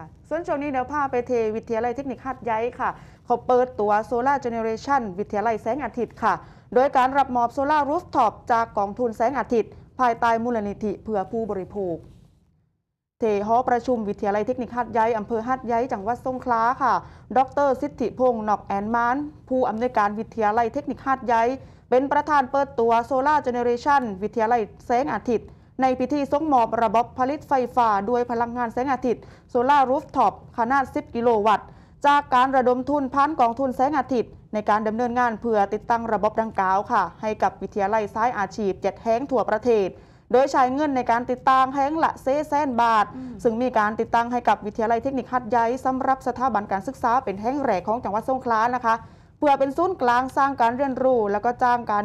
ค่ะส่วนช่วงนี้เดี๋ยวพาไปเทวิทยาลัยเทคนิคหัดย้ายค่ะเขาเปิดตัวโซลาร์เจเนเรชันวิทยาลัยแสงอาทิตย์ค่ะ โดยการรับมอบโซลารูฟท็อปจากกองทุนแสงอาทิตย์ ภายใต้มูลนิธิ เพื่อผู้บริโภคเทหอประชุมวิทยาลัยเทคนิคหัดย้ายอำเภอหัดย้ายจังหวัดสงขลาค่ะ ดร สิทธิพงศ์นอกแอนมานผู้อำนวยการวิทยาลัยเทคนิคหัดย้ายเป็นประธานเปิดตัวโซลาร์เจเนเรชันวิทยาลัยแสงอาทิตย์ในพิธีส่งมอบระบบผลิตไฟฟ้าด้วยพลังงานแสงอาทิตย์ โซลารูฟท็อปขนาด 10 กิโลวัตต์ จากการระดมทุนพันกองทุนแสงอาทิตย์ ในการดำเนินงานเพื่อติดตั้งระบบดังกล่าวค่ะ ให้กับวิทยาลัยสายอาชีพเจ็ดแห่งทั่วประเทศ โดยใช้เงินในการติดตั้งแห่งละเซแสนบาท ซึ่งมีการติดตั้งให้กับวิทยาลัยเทคนิคหัดใหญ่สำหรับสถาบันการศึกษาเป็นแห่งแรกของจังหวัดสงขลานะคะ เพื่อเป็นศูนย์กลางสร้างการเรียนรู้แล้วก็จ้างการ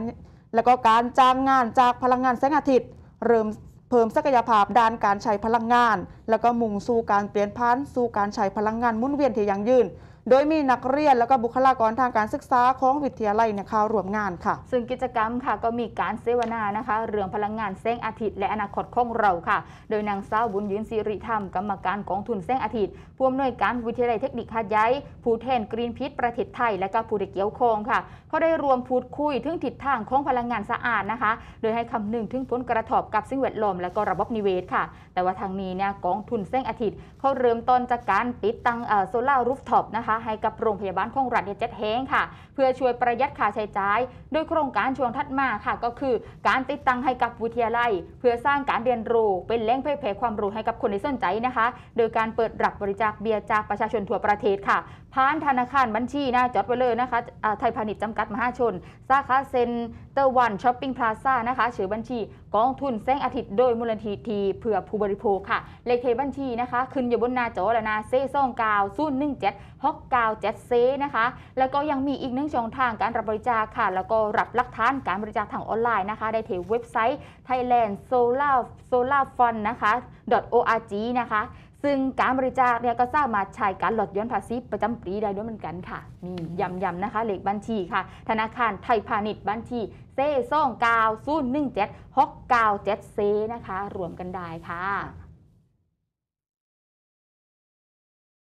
แล้วก็การจ้างงานจากพลังงานแสงอาทิตย์เริ่มเพิ่มศักยภาพด้านการใช้พลังงาน แล้วก็มุ่งสู่การเปลี่ยนพันสู่การใช้พลังงานมุ่นเวียนที่ยั่งยืนโดยมีนักเรียนและก็บุคลากรทางการศึกษาของวิทยาลัยนะคะรวมงานค่ะ ซึ่งกิจกรรมค่ะก็มีการเสวนานะคะ เรื่องพลังงานแสงอาทิตย์ และอนาคตของเราค่ะ โดยนางสาวบุญยืนสิริธรรม กรรมการกองทุนแสงอาทิตย์ผู้อำนวยการวิทยาลัยเทคนิคหัดใหญ่ผู้แทน กรีนพีทประเทศไทย และก็ผู้เกี่ยวข้องค่ะเขาได้รวมพูดคุยถึงทิศทางของพลังงานสะอาดนะคะ โดยให้คำนึงถึงผลกระทบกับสิ่งแวดล้อมและก็ระบบนิเวศค่ะ แต่ว่าทางนี้เนี่ยกองทุนแสงอาทิตย์เขาเริ่มต้นจากการติดตั้งโซลารูฟท็อปนะคะให้กับโรงพยาบาลของรัฐเจ็ดแห่งค่ะเพื่อช่วยประหยัดค่าใช้จ่ายโดยโครงการช่วงทัดมาค่ะ ก็คือการติดตั้งให้กับวิทยาลัย เพื่อสร้างการเรียนรู้เป็นแหล่งเผยแพร่ความรู้ให้กับคนที่สนใจนะคะ โดยการเปิดรับบริจาคเบียร์จากประชาชนทั่วประเทศ ค่ะผ่านธนาคารบัญชีนาจดไว้เลยนะคะไทยพาณิชย์จำกัดมหาชนสาขาเซ็นเตอร์วันช้อปปิ้งพลาซ่านะคะชื่อบัญชีกองทุนแสงอาทิตย์โดยมูลนิธิเพื่อผู้บริโภคค่ะ เลขบัญชีนะคะขึ้นอยู่บนหน้าจอแล้วนะเซ่ซ่องกาวศูนย์หนึ่งเจ็ดหกกาวเจ็ดเซนะคะ แล้วก็ยังมีอีกหนึ่งช่องทางการรับบริจาคค่ะ แล้วก็รับหลักฐานการบริจาคทางออนไลน์นะคะ ได้ที่เว็บไซต์ Thailand Solar Solar Fund นะคะ .org นะคะ ซึ่งการบริจาคเนี่ยก็สามาใช้การหลดย้อนภาษีประจำปีได้ด้วยเหมือนกันค่ะ มีย้ำๆนะคะเลขบัญชีค่ะ ธนาคารไทยพาณิชย์บัญชีเซ่ซ่องกาวซูนหนึ่งเจ็ดหกกาวเจ็ดเซนะคะ รวมกันได้ค่ะ